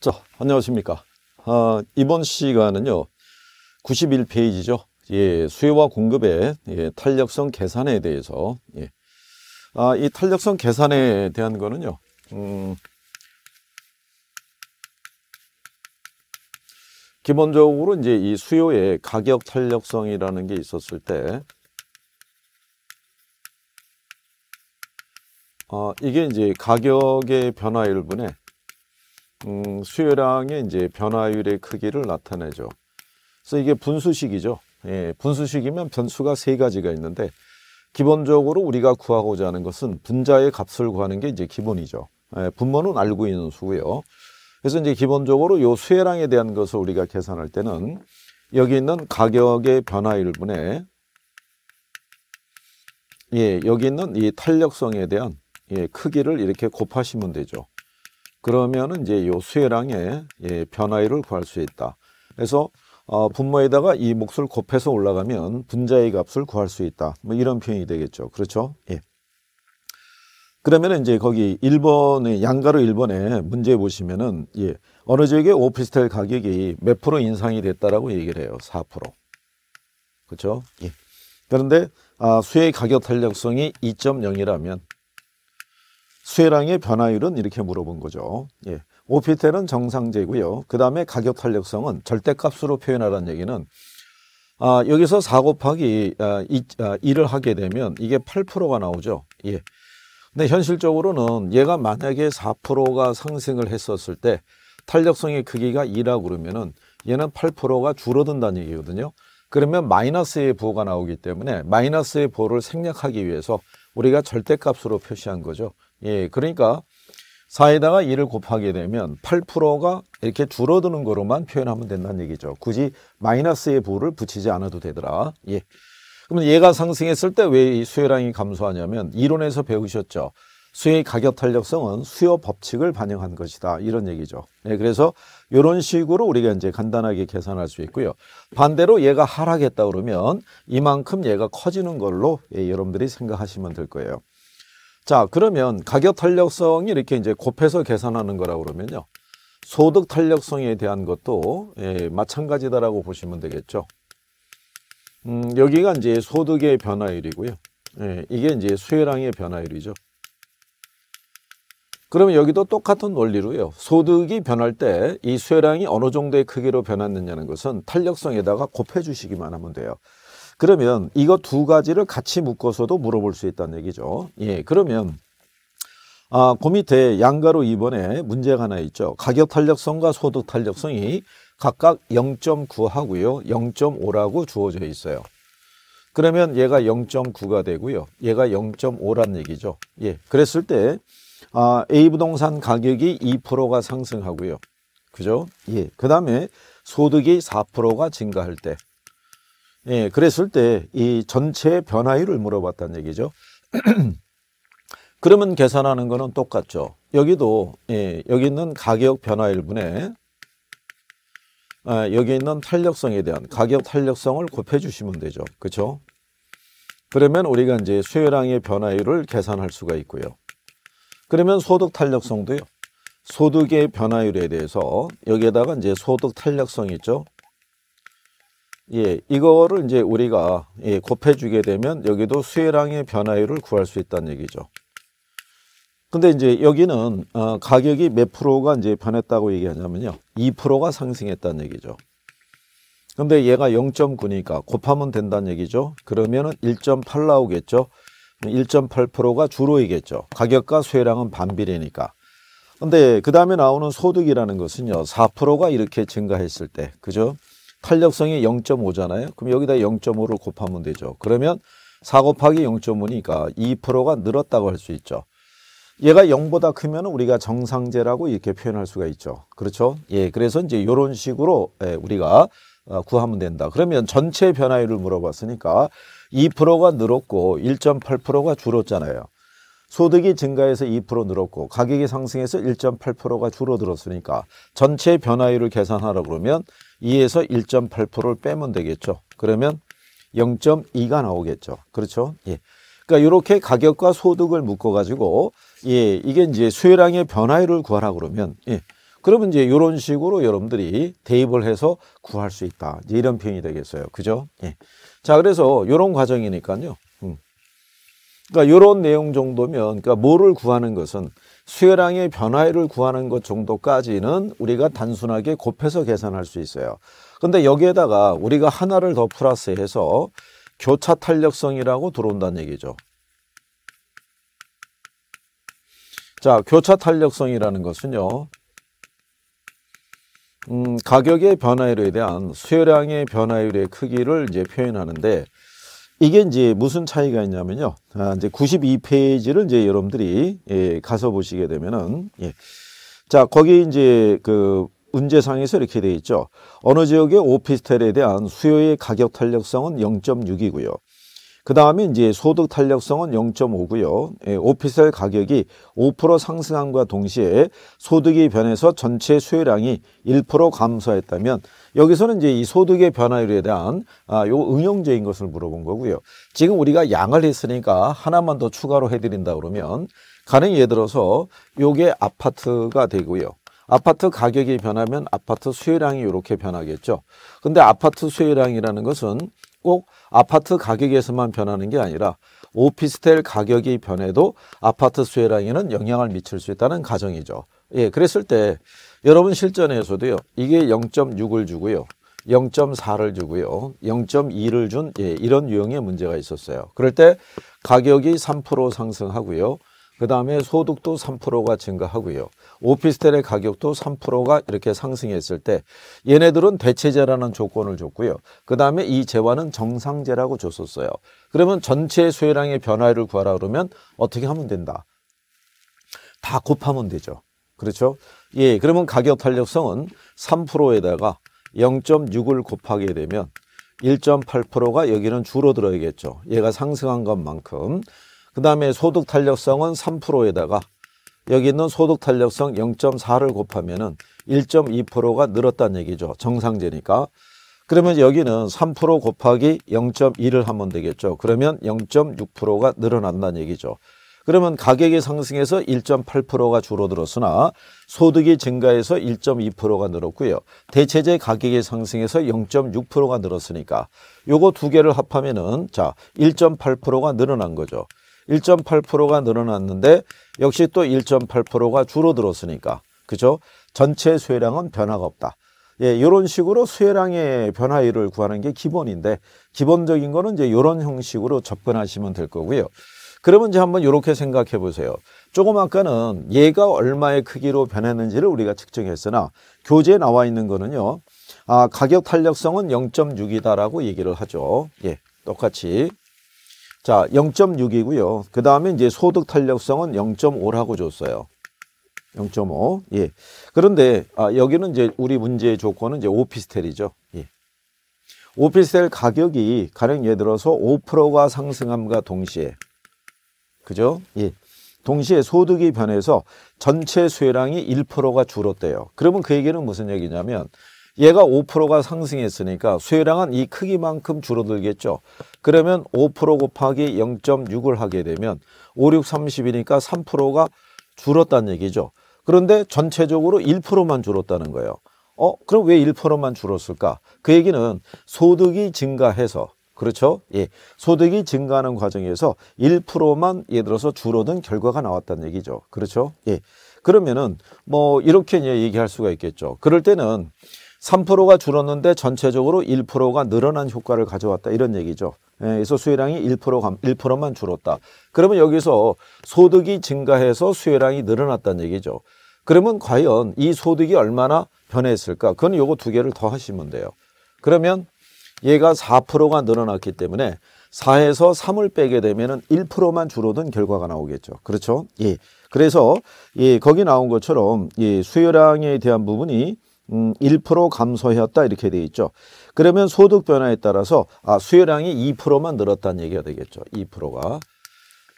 자, 안녕하십니까. 아, 이번 시간은요, 91페이지죠. 예, 수요와 공급의 예, 탄력성 계산에 대해서. 예. 아, 이 탄력성 계산에 대한 거는요, 음, 기본적으로 이제 이 수요의 가격 탄력성이라는 게 있었을 때, 어, 이게 이제 가격의 변화 일분에 음, 수요량의 이제 변화율의 크기를 나타내죠. 그래서 이게 분수식이죠. 예, 분수식이면 변수가 세 가지가 있는데 기본적으로 우리가 구하고자 하는 것은 분자의 값을 구하는 게 이제 기본이죠. 예, 분모는 알고 있는 수고요. 그래서 이제 기본적으로 요 수혜량에 대한 것을 우리가 계산할 때는 여기 있는 가격의 변화율 분에 예, 여기 있는 이 탄력성에 대한 예, 크기를 이렇게 곱하시면 되죠. 그러면은 이제 요 수혜량의 예, 변화율을 구할 수 있다. 그래서 어, 분모에다가 이 몫을 곱해서 올라가면 분자의 값을 구할 수 있다. 뭐 이런 표현이 되겠죠. 그렇죠? 예. 그러면 은 이제 거기 1번의 양가로 1번에 문제 보시면은 예, 어느 지역의 오피스텔 가격이 몇 프로 인상이 됐다라고 얘기를 해요. 4%. 그렇죠? 예. 그런데 아, 수혜 가격 탄력성이 2.0이라면 수혜량의 변화율은 이렇게 물어본 거죠. 예. 오피텔은 정상제고요. 그 다음에 가격 탄력성은 절대값으로 표현하라는 얘기는 아, 여기서 4 곱하기 아, 2, 아, 2를 하게 되면 이게 8%가 나오죠. 예. 근데 현실적으로는 얘가 만약에 4%가 상승을 했었을 때 탄력성의 크기가 2라고 그러면은 얘는 8%가 줄어든다는 얘기거든요. 그러면 마이너스의 부호가 나오기 때문에 마이너스의 부호를 생략하기 위해서 우리가 절대값으로 표시한 거죠. 예, 그러니까 4에다가 2를 곱하게 되면 8%가 이렇게 줄어드는 거로만 표현하면 된다는 얘기죠. 굳이 마이너스의 부를 붙이지 않아도 되더라. 예. 그러면 얘가 상승했을 때 왜 수요량이 감소하냐면 이론에서 배우셨죠. 수요의 가격 탄력성은 수요 법칙을 반영한 것이다. 이런 얘기죠. 예, 그래서 이런 식으로 우리가 이제 간단하게 계산할 수 있고요. 반대로 얘가 하락했다 그러면 이만큼 얘가 커지는 걸로 예, 여러분들이 생각하시면 될 거예요. 자, 그러면 가격 탄력성이 이렇게 이제 곱해서 계산하는 거라 고 그러면요. 소득 탄력성에 대한 것도 예, 마찬가지다라고 보시면 되겠죠. 음, 여기가 이제 소득의 변화율이고요. 예, 이게 이제 수혜량의 변화율이죠. 그러면 여기도 똑같은 원리로요. 소득이 변할 때 이 수혜량이 어느 정도의 크기로 변했느냐는 것은 탄력성에다가 곱해 주시기만 하면 돼요. 그러면 이거 두 가지를 같이 묶어서도 물어볼 수 있다는 얘기죠. 예, 그러면 아, 그 밑에 양가로 2번에 문제가 하나 있죠. 가격 탄력성과 소득 탄력성이 각각 0.9하고요. 0.5라고 주어져 있어요. 그러면 얘가 0.9가 되고요. 얘가 0.5란 얘기죠. 예. 그랬을 때 아, A 부동산 가격이 2%가 상승하고요. 그죠? 예. 그다음에 소득이 4%가 증가할 때 예, 그랬을 때 이 전체 변화율을 물어봤다는 얘기죠. 그러면 계산하는 거는 똑같죠. 여기도 예, 여기 있는 가격 변화일 분에 아, 여기 있는 탄력성에 대한 가격 탄력성을 곱해 주시면 되죠. 그렇죠? 그러면 우리가 이제 수요량의 변화율을 계산할 수가 있고요. 그러면 소득 탄력성도요. 소득의 변화율에 대해서 여기에다가 이제 소득 탄력성 있죠. 예, 이거를 이제 우리가 예, 곱해주게 되면 여기도 수혜량의 변화율을 구할 수 있다는 얘기죠. 근데 이제 여기는 어, 가격이 몇 프로가 이제 변했다고 얘기하냐면요. 2%가 상승했다는 얘기죠. 근데 얘가 0.9니까 곱하면 된다는 얘기죠. 그러면은 1.8 나오겠죠. 1.8%가 주로이겠죠. 가격과 수혜량은 반비례니까. 근데 그 다음에 나오는 소득이라는 것은요. 4%가 이렇게 증가했을 때, 그죠? 탄력성이 0.5잖아요. 그럼 여기다 0.5를 곱하면 되죠. 그러면 4 곱하기 0.5니까 2%가 늘었다고 할 수 있죠. 얘가 0보다 크면 우리가 정상제라고 이렇게 표현할 수가 있죠. 그렇죠? 예, 그래서 이제 이런 식으로 예, 우리가 어, 구하면 된다. 그러면 전체 변화율을 물어봤으니까 2%가 늘었고 1.8%가 줄었잖아요. 소득이 증가해서 2% 늘었고 가격이 상승해서 1.8%가 줄어들었으니까 전체 변화율을 계산하라 그러면 2에서 1.8%를 빼면 되겠죠. 그러면 0.2가 나오겠죠. 그렇죠? 예. 그러니까 이렇게 가격과 소득을 묶어 가지고 예, 이게 이제 수요량의 변화율을 구하라 그러면 예. 그러면 이제 이런 식으로 여러분들이 대입을 해서 구할 수 있다. 이런 표현이 되겠어요. 그죠? 예. 자, 그래서 이런 과정이니까요. 그러니까 이런 내용 정도면 그러니까 뭐를 구하는 것은 수혜량의 변화율을 구하는 것 정도까지는 우리가 단순하게 곱해서 계산할 수 있어요. 근데 여기에다가 우리가 하나를 더 플러스해서 교차 탄력성이라고 들어온다는 얘기죠. 자, 교차 탄력성이라는 것은요. 음, 가격의 변화율에 대한 수요량의 변화율의 크기를 이제 표현하는데 이게 이제 무슨 차이가 있냐면요. 아, 이제 92페이지를 이제 여러분들이 예, 가서 보시게 되면은 예. 자, 거기 이제 그 문제상에서 이렇게 돼 있죠. 어느 지역의 오피스텔에 대한 수요의 가격 탄력성은 0.6이고요. 그 다음에 이제 소득 탄력성은 0.5고요. 예, 오피스 가격이 5% 상승함과 동시에 소득이 변해서 전체 수요량이 1% 감소했다면 여기서는 이제 이 소득의 변화율에 대한 아, 요응용적인 것을 물어본 거고요. 지금 우리가 양을 했으니까 하나만 더 추가로 해드린다 그러면 가능 예를 들어서 요게 아파트가 되고요. 아파트 가격이 변하면 아파트 수요량이 이렇게 변하겠죠. 근데 아파트 수요량이라는 것은 꼭 아파트 가격에서만 변하는 게 아니라 오피스텔 가격이 변해도 아파트 수혜량에는 영향을 미칠 수 있다는 가정이죠. 예, 그랬을 때 여러분 실전에서도요. 이게 0.6을 주고요. 0.4를 주고요. 0.2를 준 예, 이런 유형의 문제가 있었어요. 그럴 때 가격이 3% 상승하고요. 그 다음에 소득도 3%가 증가하고요. 오피스텔의 가격도 3%가 이렇게 상승했을 때 얘네들은 대체제라는 조건을 줬고요. 그 다음에 이 재화는 정상제라고 줬었어요. 그러면 전체 수요량의 변화를 구하라 그러면 어떻게 하면 된다? 다 곱하면 되죠. 그렇죠? 예, 그러면 가격 탄력성은 3%에다가 0.6을 곱하게 되면 1.8%가 여기는 줄어들어야겠죠. 얘가 상승한 것만큼. 그 다음에 소득 탄력성은 3%에다가 여기 있는 소득 탄력성 0.4를 곱하면 1.2%가 늘었다는 얘기죠. 정상제니까. 그러면 여기는 3% 곱하기 0.2를 하면 되겠죠. 그러면 0.6%가 늘어난다는 얘기죠. 그러면 가격이 상승해서 1.8%가 줄어들었으나 소득이 증가해서 1.2%가 늘었고요. 대체제 가격이 상승해서 0.6%가 늘었으니까 요거 두 개를 합하면은 자, 1.8%가 늘어난 거죠. 1.8%가 늘어났는데 역시 또 1.8%가 줄어들었으니까 그죠? 전체 수혜량은 변화가 없다. 예, 이런 식으로 수혜량의 변화율을 구하는 게 기본인데 기본적인 거는 이제 이런 형식으로 접근하시면 될 거고요. 그러면 이제 한번 이렇게 생각해 보세요. 조금 아까는 얘가 얼마의 크기로 변했는지를 우리가 측정했으나 교재에 나와 있는 거는요. 아, 가격 탄력성은 0.6이다라고 얘기를 하죠. 예, 똑같이 자, 0.6이고요. 그 다음에 이제 소득 탄력성은 0.5라고 줬어요. 0.5. 예. 그런데 아, 여기는 이제 우리 문제의 조건은 이제 오피스텔이죠. 예. 오피스텔 가격이 가령 예를 들어서 5%가 상승함과 동시에 그죠? 예. 동시에 소득이 변해서 전체 수혜량이 1%가 줄었대요. 그러면 그 얘기는 무슨 얘기냐면 얘가 5%가 상승했으니까 수요량은 이 크기만큼 줄어들겠죠. 그러면 5% 곱하기 0.6을 하게 되면 5, 6, 30이니까 3%가 줄었다는 얘기죠. 그런데 전체적으로 1%만 줄었다는 거예요. 어, 그럼 왜 1%만 줄었을까? 그 얘기는 소득이 증가해서 그렇죠? 예. 소득이 증가하는 과정에서 1%만 예를 들어서 줄어든 결과가 나왔다는 얘기죠. 그렇죠? 예. 그러면은 뭐 이렇게 얘기할 수가 있겠죠. 그럴 때는 3%가 줄었는데 전체적으로 1%가 늘어난 효과를 가져왔다 이런 얘기죠. 예, 그래서 수혜량이 1% 1%만 줄었다. 그러면 여기서 소득이 증가해서 수혜량이 늘어났다는 얘기죠. 그러면 과연 이 소득이 얼마나 변했을까? 그건 요거 두 개를 더 하시면 돼요. 그러면 얘가 4%가 늘어났기 때문에 4에서 3을 빼게 되면은 1%만 줄어든 결과가 나오겠죠. 그렇죠? 예. 그래서 예, 거기 나온 것처럼 예, 수요량에 대한 부분이 음, 1% 감소했다 이렇게 돼 있죠. 그러면 소득 변화에 따라서 아, 수요량이 2%만 늘었다는 얘기가 되겠죠. 2%가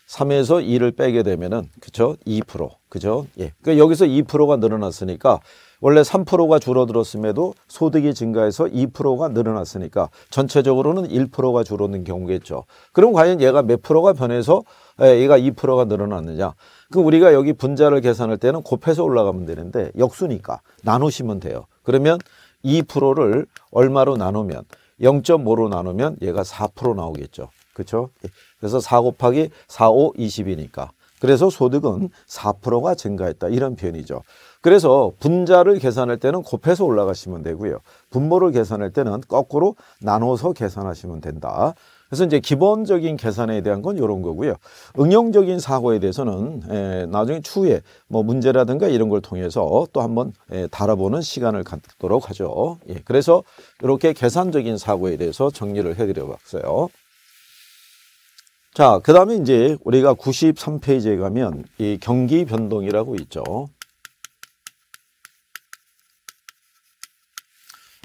3에서 2를 빼게 되면은 그죠? 2% 그죠? 예. 그러니까 여기서 2%가 늘어났으니까 원래 3%가 줄어들었음에도 소득이 증가해서 2%가 늘어났으니까 전체적으로는 1%가 줄어든 경우겠죠. 그럼 과연 얘가 몇 프로가 변해서 얘가 2%가 늘어났느냐. 그 우리가 여기 분자를 계산할 때는 곱해서 올라가면 되는데 역수니까 나누시면 돼요. 그러면 2%를 얼마로 나누면 0.5로 나누면 얘가 4% 나오겠죠. 그렇죠? 그래서 4 곱하기 4, 5, 20이니까 그래서 소득은 4%가 증가했다 이런 표현이죠. 그래서 분자를 계산할 때는 곱해서 올라가시면 되고요. 분모를 계산할 때는 거꾸로 나눠서 계산하시면 된다. 그래서 이제 기본적인 계산에 대한 건 이런 거고요. 응용적인 사고에 대해서는 예, 나중에 추후에 뭐 문제라든가 이런 걸 통해서 또 한번 에, 예, 달아보는 시간을 갖도록 하죠. 예, 그래서 이렇게 계산적인 사고에 대해서 정리를 해드려 봤어요. 자, 그 다음에 이제 우리가 93페이지에 가면 이 경기 변동이라고 있죠.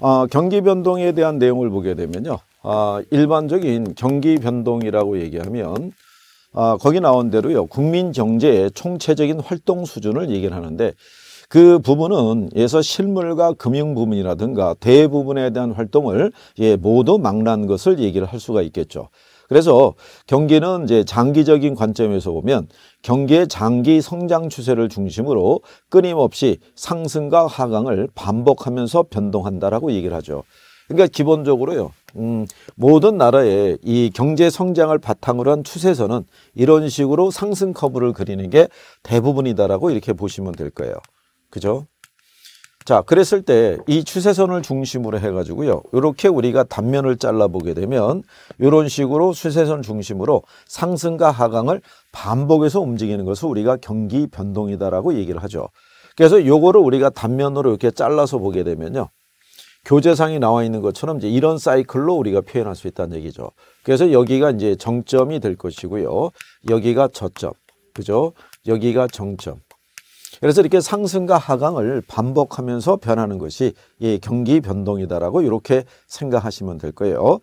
어, 경기 변동에 대한 내용을 보게 되면요. 아, 일반적인 경기 변동이라고 얘기하면 아, 거기 나온 대로요. 국민 경제의 총체적인 활동 수준을 얘기를 하는데 그 부분은 예서 실물과 금융 부분이라든가 대부분에 대한 활동을 예, 모두 망라한 것을 얘기를 할 수가 있겠죠. 그래서 경기는 이제 장기적인 관점에서 보면 경기의 장기 성장 추세를 중심으로 끊임없이 상승과 하강을 반복하면서 변동한다라고 얘기를 하죠. 그러니까 기본적으로요. 음, 모든 나라의 이 경제 성장을 바탕으로 한 추세선은 이런 식으로 상승 커브를 그리는 게 대부분이다라고 이렇게 보시면 될 거예요. 그죠? 자, 그랬을 때 이 추세선을 중심으로 해가지고요. 이렇게 우리가 단면을 잘라보게 되면 이런 식으로 추세선 중심으로 상승과 하강을 반복해서 움직이는 것을 우리가 경기 변동이다라고 얘기를 하죠. 그래서 요거를 우리가 단면으로 이렇게 잘라서 보게 되면요. 교재상이 나와 있는 것처럼 이제 이런 사이클로 우리가 표현할 수 있다는 얘기죠. 그래서 여기가 이제 정점이 될 것이고요. 여기가 저점. 그죠? 여기가 정점. 그래서 이렇게 상승과 하강을 반복하면서 변하는 것이 이 경기 변동이다라고 이렇게 생각하시면 될 거예요.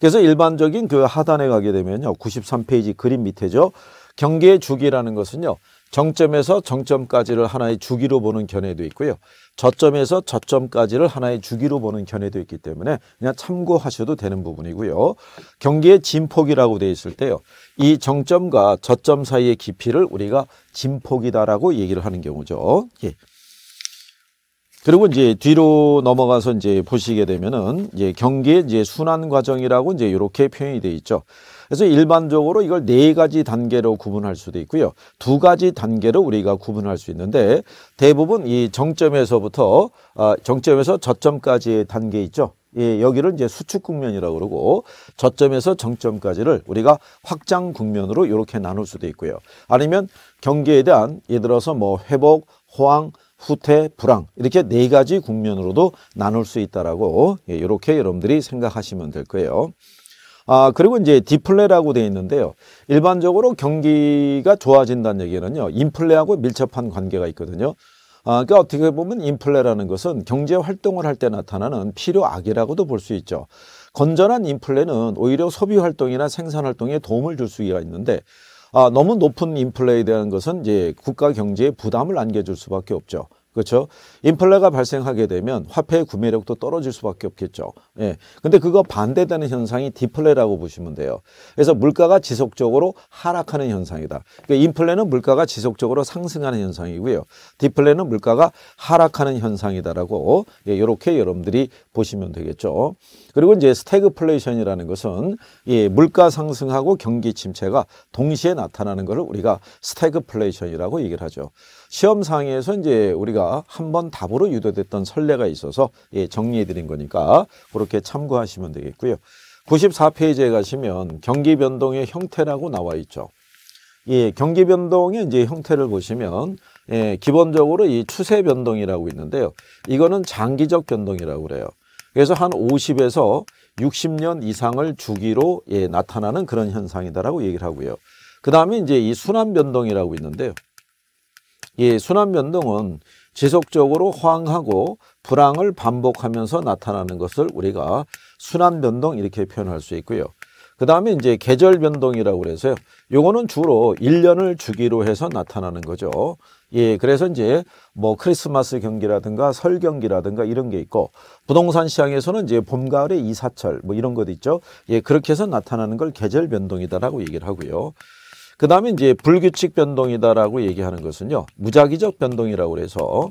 그래서 일반적인 그 하단에 가게 되면요. 93페이지 그림 밑에죠. 경계의 주기라는 것은요. 정점에서 정점까지를 하나의 주기로 보는 견해도 있고요. 저점에서 저점까지를 하나의 주기로 보는 견해도 있기 때문에 그냥 참고하셔도 되는 부분이고요. 경기의 진폭이라고 되어 있을 때요. 이 정점과 저점 사이의 깊이를 우리가 진폭이다라고 얘기를 하는 경우죠. 예. 그리고 이제 뒤로 넘어가서 이제 보시게 되면은 이제 경기의 이제 순환 과정이라고 이제 이렇게 표현이 되어 있죠. 그래서 일반적으로 이걸 네 가지 단계로 구분할 수도 있고요. 두 가지 단계로 우리가 구분할 수 있는데 대부분 이 정점에서부터 아, 정점에서 저점까지의 단계 있죠. 예, 여기를 이제 수축 국면이라고 그러고 저점에서 정점까지를 우리가 확장 국면으로 이렇게 나눌 수도 있고요. 아니면 경기에 대한 예를 들어서 뭐 회복, 호황, 후퇴, 불황 이렇게 네 가지 국면으로도 나눌 수 있다라고 예, 이렇게 여러분들이 생각하시면 될 거예요. 아, 그리고 이제 디플레라고 되어 있는데요. 일반적으로 경기가 좋아진다는 얘기는요. 인플레하고 밀접한 관계가 있거든요. 아, 그러니까 어떻게 보면 인플레라는 것은 경제 활동을 할 때 나타나는 필요악이라고도 볼 수 있죠. 건전한 인플레는 오히려 소비 활동이나 생산 활동에 도움을 줄 수가 있는데 아, 너무 높은 인플레에 대한 것은 이제 국가 경제에 부담을 안겨줄 수밖에 없죠. 그렇죠? 인플레가 발생하게 되면 화폐의 구매력도 떨어질 수밖에 없겠죠. 예. 근데 그거 반대되는 현상이 디플레라고 보시면 돼요. 그래서 물가가 지속적으로 하락하는 현상이다. 그러니까 인플레는 물가가 지속적으로 상승하는 현상이고요. 디플레는 물가가 하락하는 현상이다라고 예, 이렇게 여러분들이 보시면 되겠죠. 그리고 이제 스태그플레이션이라는 것은 예, 물가 상승하고 경기 침체가 동시에 나타나는 것을 우리가 스태그플레이션이라고 얘기를 하죠. 시험상에서 이제 우리가 한 번 답으로 유도됐던 선례가 있어서 예, 정리해 드린 거니까 그렇게 참고하시면 되겠고요. 94페이지에 가시면 경기 변동의 형태라고 나와 있죠. 예, 경기 변동의 이제 형태를 보시면 예, 기본적으로 이 추세 변동이라고 있는데요. 이거는 장기적 변동이라고 그래요. 그래서 한 50에서 60년 이상을 주기로 예, 나타나는 그런 현상이다라고 얘기를 하고요. 그 다음에 이제 이 순환 변동이라고 있는데요. 이 순환변동은 지속적으로 호황하고 불황을 반복하면서 나타나는 것을 우리가 순환변동 이렇게 표현할 수 있고요. 그 다음에 이제 계절 변동이라고 그래서요. 요거는 주로 1년을 주기로 해서 나타나는 거죠. 예, 그래서 이제 뭐 크리스마스 경기라든가 설 경기라든가 이런 게 있고 부동산 시장에서는 이제 봄, 가을에 이사철 뭐 이런 것 있죠. 예, 그렇게 해서 나타나는 걸 계절 변동이다라고 얘기를 하고요. 그 다음에 이제 불규칙 변동이다라고 얘기하는 것은요. 무작위적 변동이라고 해서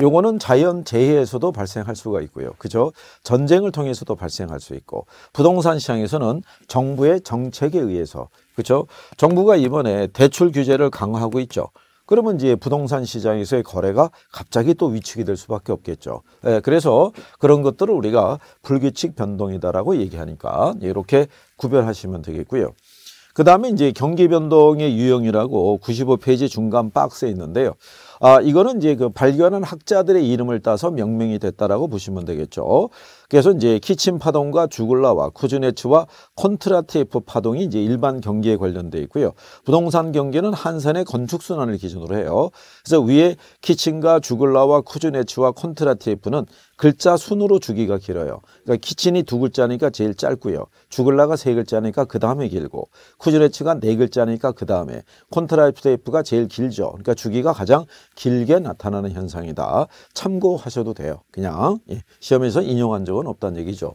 요거는 자연 재해에서도 발생할 수가 있고요. 그죠? 전쟁을 통해서도 발생할 수 있고 부동산 시장에서는 정부의 정책에 의해서 그죠? 정부가 이번에 대출 규제를 강화하고 있죠. 그러면 이제 부동산 시장에서의 거래가 갑자기 또 위축이 될 수밖에 없겠죠. 예, 그래서 그런 것들을 우리가 불규칙 변동이다라고 얘기하니까 이렇게 구별하시면 되겠고요. 그 다음에 이제 경계 변동의 유형이라고 95페이지 중간 박스에 있는데요. 아, 이거는 이제 그 발견한 학자들의 이름을 따서 명명이 됐다라고 보시면 되겠죠. 그래서 이제 키친 파동과 주글라와 쿠즈네츠와 콘트라테이프 파동이 이제 일반 경계에관련되어 있고요. 부동산 경계는 한산의 건축 순환을 기준으로 해요. 그래서 위에 키친과 주글라와 쿠즈네츠와 콘트라테이프는 글자 순으로 주기가 길어요. 그러니까 키친이 두 글자니까 제일 짧고요. 주글라가 세 글자니까 그 다음에 길고 쿠즈레츠가 네 글자니까 그 다음에 콘트라이프테이프가 제일 길죠. 그러니까 주기가 가장 길게 나타나는 현상이다. 참고하셔도 돼요. 그냥 예, 시험에서 인용한 적은 없다는 얘기죠.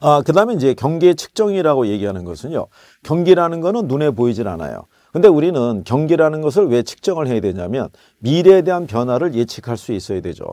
아, 그 다음에 이제 경계 측정이라고 얘기하는 것은요. 경계라는 거는 눈에 보이질 않아요. 근데 우리는 경계라는 것을 왜 측정을 해야 되냐면 미래에 대한 변화를 예측할 수 있어야 되죠.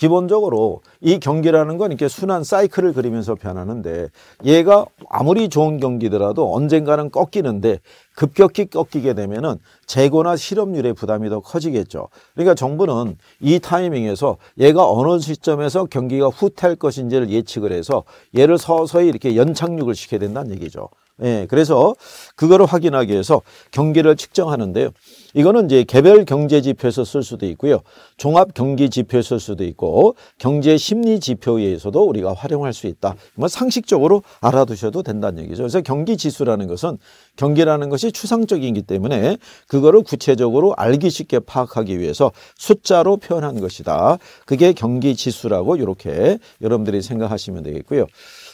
기본적으로 이 경기라는 건 이렇게 순환 사이클을 그리면서 변하는데 얘가 아무리 좋은 경기더라도 언젠가는 꺾이는데 급격히 꺾이게 되면은 재고나 실업률의 부담이 더 커지겠죠. 그러니까 정부는 이 타이밍에서 얘가 어느 시점에서 경기가 후퇴할 것인지를 예측을 해서 얘를 서서히 이렇게 연착륙을 시켜야 된다는 얘기죠. 예, 그래서 그거를 확인하기 위해서 경기를 측정하는데요. 이거는 이제 개별 경제 지표에서 쓸 수도 있고요. 종합 경기 지표에 쓸 수도 있고 경제 심리 지표에 의해서도 우리가 활용할 수 있다. 뭐 상식적으로 알아두셔도 된다는 얘기죠. 그래서 경기 지수라는 것은 경기라는 것이 추상적이기 때문에 그거를 구체적으로 알기 쉽게 파악하기 위해서 숫자로 표현한 것이다. 그게 경기 지수라고 이렇게 여러분들이 생각하시면 되겠고요.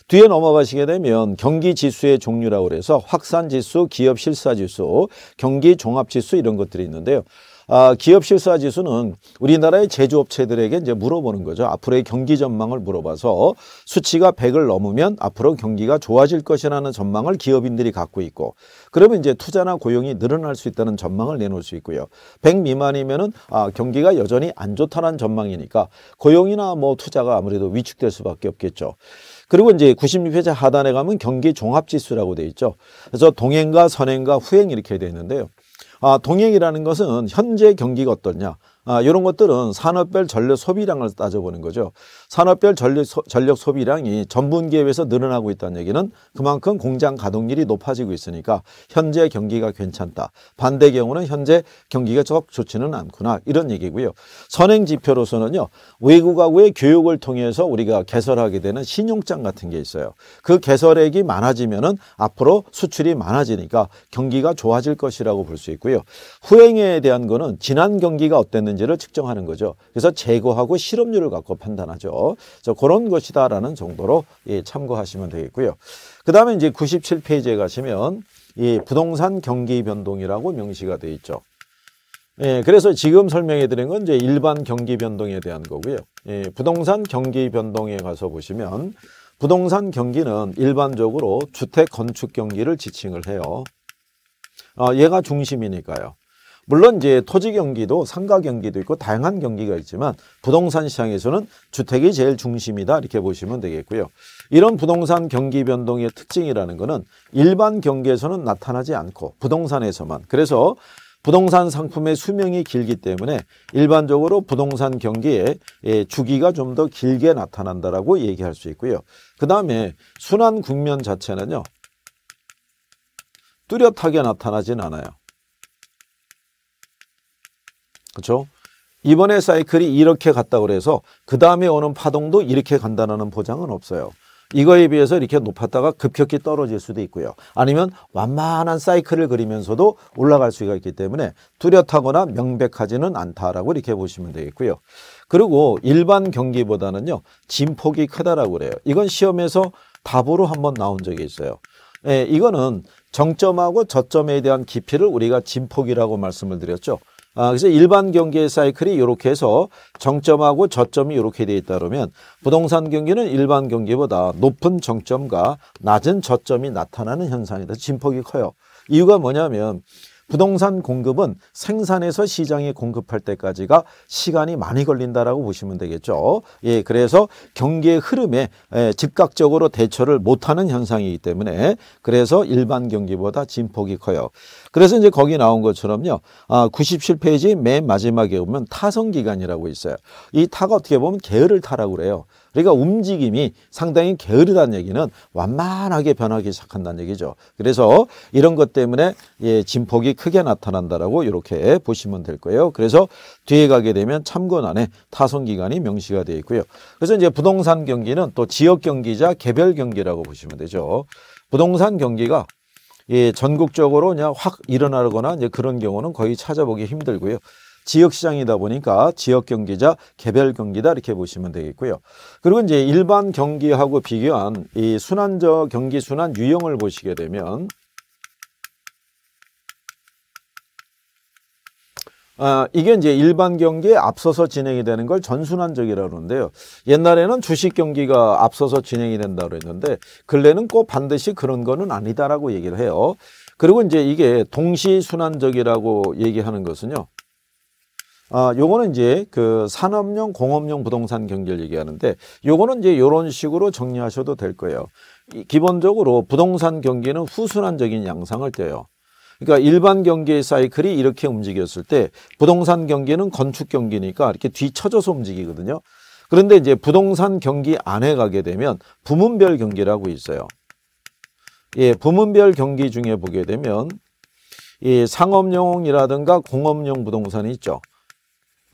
뒤에 넘어가시게 되면 경기 지수의 종류라고 그래서 확산 지수, 기업 실사 지수, 경기 종합 지수 이런 것들이 있는데요. 아, 기업 실사 지수는 우리나라의 제조업체들에게 이제 물어보는 거죠. 앞으로의 경기 전망을 물어봐서 수치가 100을 넘으면 앞으로 경기가 좋아질 것이라는 전망을 기업인들이 갖고 있고 그러면 이제 투자나 고용이 늘어날 수 있다는 전망을 내놓을 수 있고요. 100 미만이면은 아, 경기가 여전히 안 좋다는 전망이니까 고용이나 뭐 투자가 아무래도 위축될 수밖에 없겠죠. 그리고 이제 96회차 하단에 가면 경기 종합지수라고 되어 있죠. 그래서 동행과 선행과 후행 이렇게 되어 있는데요. 아, 동행이라는 것은 현재 경기가 어떠냐 아, 이런 것들은 산업별 전력 소비량을 따져보는 거죠. 산업별 전력, 소, 전력 소비량이 전분기에서 늘어나고 있다는 얘기는 그만큼 공장 가동률이 높아지고 있으니까 현재 경기가 괜찮다. 반대 경우는 현재 경기가 적 좋지는 않구나 이런 얘기고요. 선행 지표로서는요. 외국하고의 교육을 통해서 우리가 개설하게 되는 신용장 같은 게 있어요. 그 개설액이 많아지면은 앞으로 수출이 많아지니까 경기가 좋아질 것이라고 볼 수 있고요. 후행에 대한 거는 지난 경기가 어땠는지 있는지를 측정하는 거죠. 그래서 제거하고 실업률을 갖고 판단하죠. 그래서 그런 것이다라는 정도로 예, 참고하시면 되겠고요. 그 다음에 이제 97페이지에 가시면 이 부동산 경기 변동이라고 명시가 되어 있죠. 예, 그래서 지금 설명해 드린 건 이제 일반 경기 변동에 대한 거고요. 예, 부동산 경기 변동에 가서 보시면 부동산 경기는 일반적으로 주택 건축 경기를 지칭을 해요. 아, 얘가 중심이니까요. 물론 이제 토지 경기도 상가 경기도 있고 다양한 경기가 있지만 부동산 시장에서는 주택이 제일 중심이다 이렇게 보시면 되겠고요. 이런 부동산 경기 변동의 특징이라는 것은 일반 경기에서는 나타나지 않고 부동산에서만 그래서 부동산 상품의 수명이 길기 때문에 일반적으로 부동산 경기에 예, 주기가 좀 더 길게 나타난다라고 얘기할 수 있고요. 그 다음에 순환 국면 자체는요. 뚜렷하게 나타나진 않아요. 그렇죠? 이번에 사이클이 이렇게 갔다 그래서 그 다음에 오는 파동도 이렇게 간다는 보장은 없어요. 이거에 비해서 이렇게 높았다가 급격히 떨어질 수도 있고요. 아니면 완만한 사이클을 그리면서도 올라갈 수가 있기 때문에 뚜렷하거나 명백하지는 않다라고 이렇게 보시면 되겠고요. 그리고 일반 경기보다는요. 진폭이 크다라고 그래요. 이건 시험에서 답으로 한번 나온 적이 있어요. 예, 이거는 정점하고 저점에 대한 깊이를 우리가 진폭이라고 말씀을 드렸죠. 아, 그래서 일반 경기의 사이클이 이렇게 해서 정점하고 저점이 이렇게 되어 있다 그러면 부동산 경기는 일반 경기보다 높은 정점과 낮은 저점이 나타나는 현상이다. 진폭이 커요. 이유가 뭐냐면 부동산 공급은 생산에서 시장에 공급할 때까지가 시간이 많이 걸린다라고 보시면 되겠죠. 예, 그래서 경기의 흐름에 예, 즉각적으로 대처를 못하는 현상이기 때문에 그래서 일반 경기보다 진폭이 커요. 그래서 이제 거기 나온 것처럼요. 아, 97페이지 맨 마지막에 보면 타성 기간이라고 있어요. 이 타가 어떻게 보면 게으을 타라고 그래요. 그러니까 움직임이 상당히 게으르다는 얘기는 완만하게 변하기 시작한다는 얘기죠. 그래서 이런 것 때문에 예, 진폭이 크게 나타난다라고 이렇게 보시면 될 거예요. 그래서 뒤에 가게 되면 참고안에 타선 기간이 명시가 되어 있고요. 그래서 이제 부동산 경기는 또 지역 경기자 개별 경기라고 보시면 되죠. 부동산 경기가 예, 전국적으로 그냥 확 일어나거나 이제 그런 경우는 거의 찾아보기 힘들고요. 지역 시장이다 보니까 지역 경기자 개별 경기다 이렇게 보시면 되겠고요. 그리고 이제 일반 경기하고 비교한 이 순환저 경기 순환 유형을 보시게 되면 아, 이게 이제 일반 경기에 앞서서 진행이 되는 걸 전순환적이라고 그러는데요. 옛날에는 주식 경기가 앞서서 진행이 된다고 했는데 근래는 꼭 반드시 그런 거는 아니다라고 얘기를 해요. 그리고 이제 이게 동시순환적이라고 얘기하는 것은요. 아, 요거는 이제 그 산업용, 공업용 부동산 경기를 얘기하는데 요거는 이제 요런 식으로 정리하셔도 될 거예요. 기본적으로 부동산 경기는 후순환적인 양상을 떼요. 그러니까 일반 경기의 사이클이 이렇게 움직였을 때 부동산 경기는 건축 경기니까 이렇게 뒤쳐져서 움직이거든요. 그런데 이제 부동산 경기 안에 가게 되면 부문별 경기라고 있어요. 예, 부문별 경기 중에 보게 되면 이 상업용이라든가 공업용 부동산이 있죠.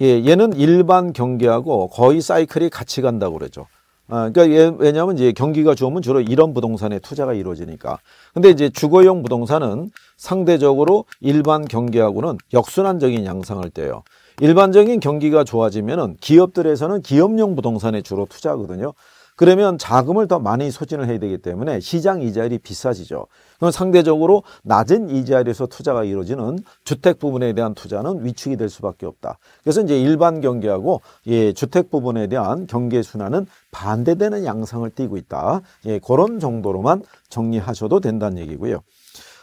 예, 얘는 일반 경기하고 거의 사이클이 같이 간다고 그러죠. 아, 그러니까 왜냐하면 이제 경기가 좋으면 주로 이런 부동산에 투자가 이루어지니까. 근데 이제 주거용 부동산은 상대적으로 일반 경기하고는 역순환적인 양상을 떼요. 일반적인 경기가 좋아지면은 기업들에서는 기업용 부동산에 주로 투자하거든요. 그러면 자금을 더 많이 소진을 해야 되기 때문에 시장 이자율이 비싸지죠. 그럼 상대적으로 낮은 이자율에서 투자가 이루어지는 주택 부분에 대한 투자는 위축이 될 수밖에 없다. 그래서 이제 일반 경기하고 예, 주택 부분에 대한 경기 순환은 반대되는 양상을 띠고 있다. 예, 그런 정도로만 정리하셔도 된다는 얘기고요.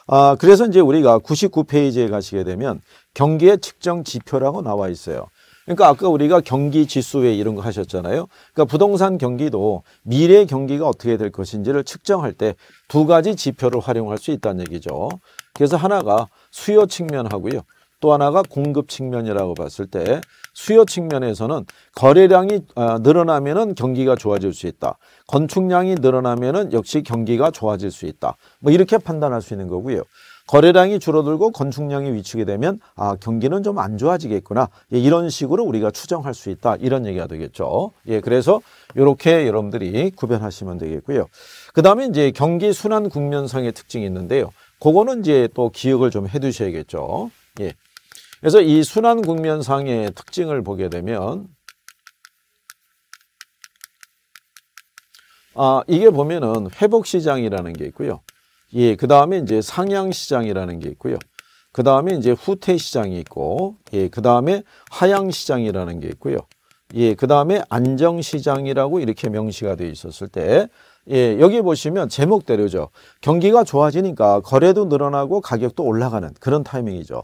아, 그래서 이제 우리가 99페이지에 가시게 되면 경기의 측정 지표라고 나와 있어요. 그러니까 아까 우리가 경기 지수에 이런 거 하셨잖아요. 그러니까 부동산 경기도 미래 경기가 어떻게 될 것인지를 측정할 때 두 가지 지표를 활용할 수 있다는 얘기죠. 그래서 하나가 수요 측면하고요. 또 하나가 공급 측면이라고 봤을 때 수요 측면에서는 거래량이 아, 늘어나면은 경기가 좋아질 수 있다. 건축량이 늘어나면은 역시 경기가 좋아질 수 있다. 뭐 이렇게 판단할 수 있는 거고요. 거래량이 줄어들고 건축량이 위축이 되면 아 경기는 좀 안 좋아지겠구나 예, 이런 식으로 우리가 추정할 수 있다 이런 얘기가 되겠죠. 예, 그래서 이렇게 여러분들이 구별하시면 되겠고요. 그 다음에 이제 경기 순환 국면상의 특징이 있는데요. 그거는 이제 또 기억을 좀 해두셔야겠죠. 예. 그래서 이 순환 국면상의 특징을 보게 되면 아 이게 보면은 회복 시장이라는 게 있고요. 예, 그 다음에 이제 상향시장이라는 게 있고요. 그 다음에 이제 후퇴시장이 있고, 예, 그 다음에 하향시장이라는 게 있고요. 예, 그 다음에 안정시장이라고 이렇게 명시가 되어 있었을 때, 예, 여기 보시면 제목대로죠. 경기가 좋아지니까 거래도 늘어나고 가격도 올라가는 그런 타이밍이죠.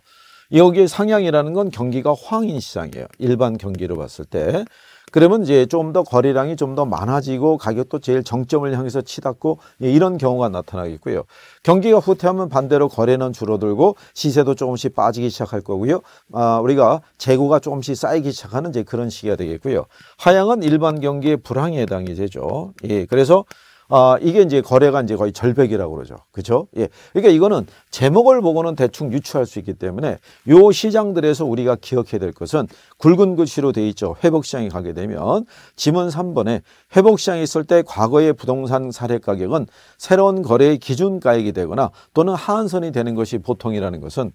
여기 상향이라는 건 경기가 황인 시장이에요. 일반 경기로 봤을 때. 그러면 이제 좀 더 거래량이 좀 더 많아지고 가격도 제일 정점을 향해서 치닫고 예, 이런 경우가 나타나겠고요. 경기가 후퇴하면 반대로 거래는 줄어들고 시세도 조금씩 빠지기 시작할 거고요. 아, 우리가 재고가 조금씩 쌓이기 시작하는 이제 그런 시기가 되겠고요. 하향은 일반 경기의 불황에 해당이 되죠. 예, 그래서 아, 이게 이제 거래가 이제 거의 절벽이라고 그러죠. 그죠? 예. 그러니까 이거는 제목을 보고는 대충 유추할 수 있기 때문에 요 시장들에서 우리가 기억해야 될 것은 굵은 글씨로 돼 있죠. 회복시장에 가게 되면 지문 3번에 회복시장에 있을 때 과거의 부동산 사례 가격은 새로운 거래의 기준가액이 되거나 또는 하한선이 되는 것이 보통이라는 것은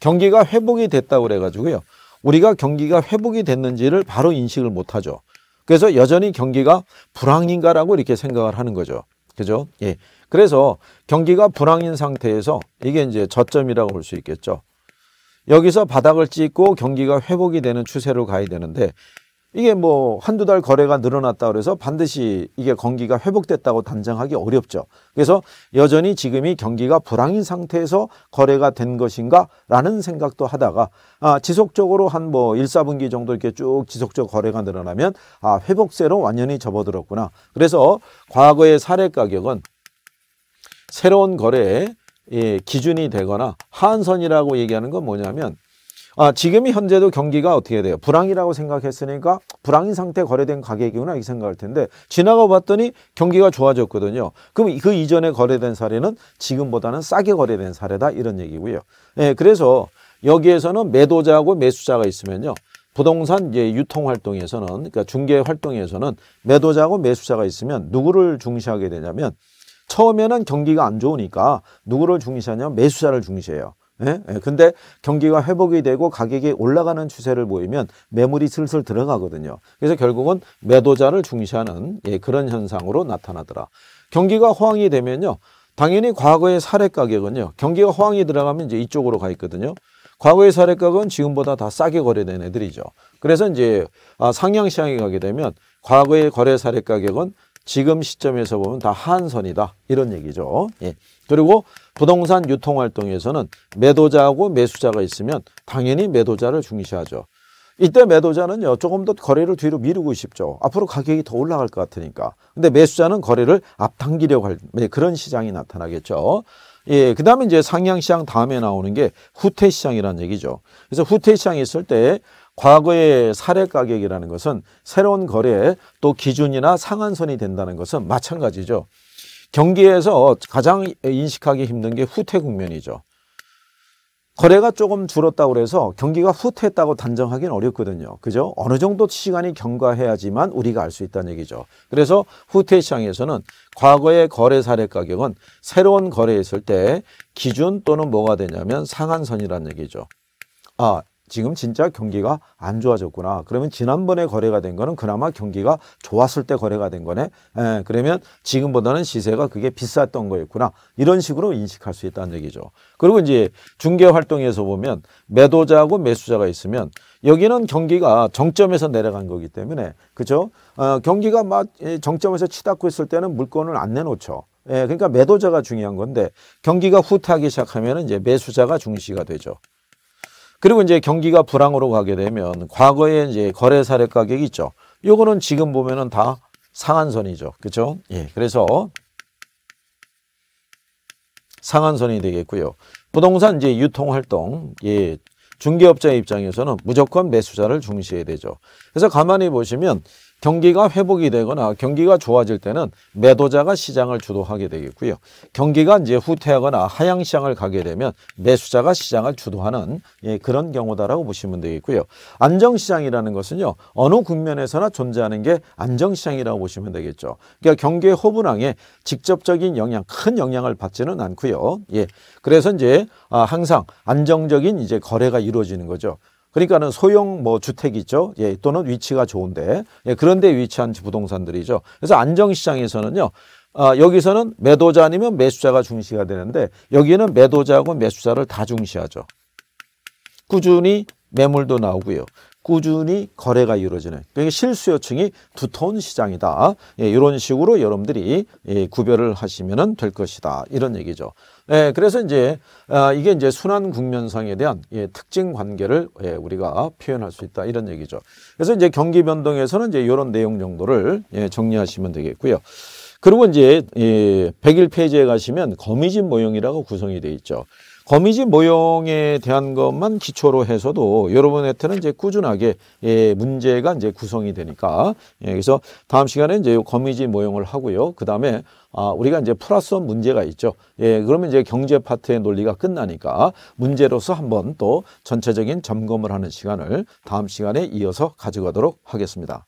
경기가 회복이 됐다고 그래가지고요. 우리가 경기가 회복이 됐는지를 바로 인식을 못하죠. 그래서 여전히 경기가 불황인가라고 이렇게 생각을 하는 거죠. 그죠? 예. 그래서 경기가 불황인 상태에서 이게 이제 저점이라고 볼 수 있겠죠. 여기서 바닥을 찍고 경기가 회복이 되는 추세로 가야 되는데 이게 뭐 한두 달 거래가 늘어났다 그래서 반드시 이게 경기가 회복됐다고 단정하기 어렵죠. 그래서 여전히 지금이 경기가 불황인 상태에서 거래가 된 것인가라는 생각도 하다가 아, 지속적으로 한 뭐 1, 4분기 정도 이렇게 쭉 지속적 거래가 늘어나면 아, 회복세로 완전히 접어들었구나. 그래서 과거의 사례 가격은 새로운 거래의 기준이 되거나 한선이라고 얘기하는 건 뭐냐면 아, 지금 현재도 경기가 어떻게 돼요? 불황이라고 생각했으니까 불황인 상태 거래된 가격이구나 이 생각할 텐데 지나가 봤더니 경기가 좋아졌거든요. 그럼 그 이전에 거래된 사례는 지금보다는 싸게 거래된 사례다 이런 얘기고요. 네, 그래서 여기에서는 매도자하고 매수자가 있으면요. 부동산 예, 유통 활동에서는 그러니까 중개 활동에서는 매도자하고 매수자가 있으면 누구를 중시하게 되냐면 처음에는 경기가 안 좋으니까 누구를 중시하냐면 매수자를 중시해요. 예? 예? 근데 경기가 회복이 되고 가격이 올라가는 추세를 보이면 매물이 슬슬 들어가거든요. 그래서 결국은 매도자를 중시하는 예, 그런 현상으로 나타나더라. 경기가 호황이 되면요. 당연히 과거의 사례 가격은요. 경기가 호황이 들어가면 이제 이쪽으로 가 있거든요. 과거의 사례 가격은 지금보다 다 싸게 거래된 애들이죠. 그래서 이제 아, 상향 시장에 가게 되면 과거의 거래 사례 가격은 지금 시점에서 보면 다 한선이다 이런 얘기죠. 예. 그리고 부동산 유통활동에서는 매도자하고 매수자가 있으면 당연히 매도자를 중시하죠. 이때 매도자는요 조금 더 거래를 뒤로 미루고 싶죠. 앞으로 가격이 더 올라갈 것 같으니까. 근데 매수자는 거래를 앞당기려고 할 네, 그런 시장이 나타나겠죠. 예, 그 다음에 이제 상향시장 다음에 나오는 게 후퇴시장이라는 얘기죠. 그래서 후퇴시장이 있을 때 과거의 사례 가격이라는 것은 새로운 거래의 또 기준이나 상한선이 된다는 것은 마찬가지죠. 경기에서 가장 인식하기 힘든 게 후퇴 국면이죠. 거래가 조금 줄었다고 그래서 경기가 후퇴했다고 단정하기는 어렵거든요. 그죠? 어느 정도 시간이 경과해야지만 우리가 알 수 있다는 얘기죠. 그래서 후퇴 시장에서는 과거의 거래 사례 가격은 새로운 거래했을 때 기준 또는 뭐가 되냐면 상한선이라는 얘기죠. 아, 지금 진짜 경기가 안 좋아졌구나. 그러면 지난번에 거래가 된 거는 그나마 경기가 좋았을 때 거래가 된 거네. 에, 예, 그러면 지금보다는 시세가 그게 비쌌던 거였구나. 이런 식으로 인식할 수 있다는 얘기죠. 그리고 이제 중개 활동에서 보면 매도자하고 매수자가 있으면 여기는 경기가 정점에서 내려간 거기 때문에 그죠? 어, 경기가 막 예, 정점에서 치닫고 있을 때는 물건을 안 내놓죠. 예, 그러니까 매도자가 중요한 건데 경기가 후퇴하기 시작하면 이제 매수자가 중시가 되죠. 그리고 이제 경기가 불황으로 가게 되면 과거에 이제 거래 사례 가격이 있죠. 요거는 지금 보면은 다 상한선이죠. 그렇죠? 예. 그래서 상한선이 되겠고요. 부동산 이제 유통 활동 예. 중개업자 의 입장에서는 무조건 매수자를 중시해야 되죠. 그래서 가만히 보시면 경기가 회복이 되거나 경기가 좋아질 때는 매도자가 시장을 주도하게 되겠고요. 경기가 이제 후퇴하거나 하향 시장을 가게 되면 매수자가 시장을 주도하는 예, 그런 경우다라고 보시면 되겠고요. 안정시장이라는 것은요. 어느 국면에서나 존재하는 게 안정시장이라고 보시면 되겠죠. 그러니까 경기의 호분항에 직접적인 영향, 큰 영향을 받지는 않고요. 예. 그래서 이제 아, 항상 안정적인 이제 거래가 이루어지는 거죠. 그러니까는 소형 뭐 주택이죠. 예, 또는 위치가 좋은데 예, 그런데 위치한 부동산들이죠. 그래서 안정시장에서는요. 아, 여기서는 매도자 아니면 매수자가 중시가 되는데 여기에는 매도자하고 매수자를 다 중시하죠. 꾸준히 매물도 나오고요. 꾸준히 거래가 이루어지는 그러니까 실수요층이 두터운 시장이다. 예, 이런 식으로 여러분들이 예, 구별을 하시면 될 것이다. 이런 얘기죠. 예, 그래서 이제 아, 이게 이제 순환 국면상에 대한 예, 특징 관계를 예, 우리가 표현할 수 있다. 이런 얘기죠. 그래서 이제 경기 변동에서는 이제 이런 내용 정도를 예, 정리하시면 되겠고요. 그리고 이제 예, 101페이지에 가시면 거미집 모형이라고 구성이 돼 있죠. 거미지 모형에 대한 것만 기초로 해서도 여러분한테는 이제 꾸준하게 예, 문제가 이제 구성이 되니까 예, 그래서 다음 시간에 이제 거미지 모형을 하고요. 그 다음에 아, 우리가 이제 플러스 문제가 있죠. 예, 그러면 이제 경제 파트의 논리가 끝나니까 문제로서 한번 또 전체적인 점검을 하는 시간을 다음 시간에 이어서 가져가도록 하겠습니다.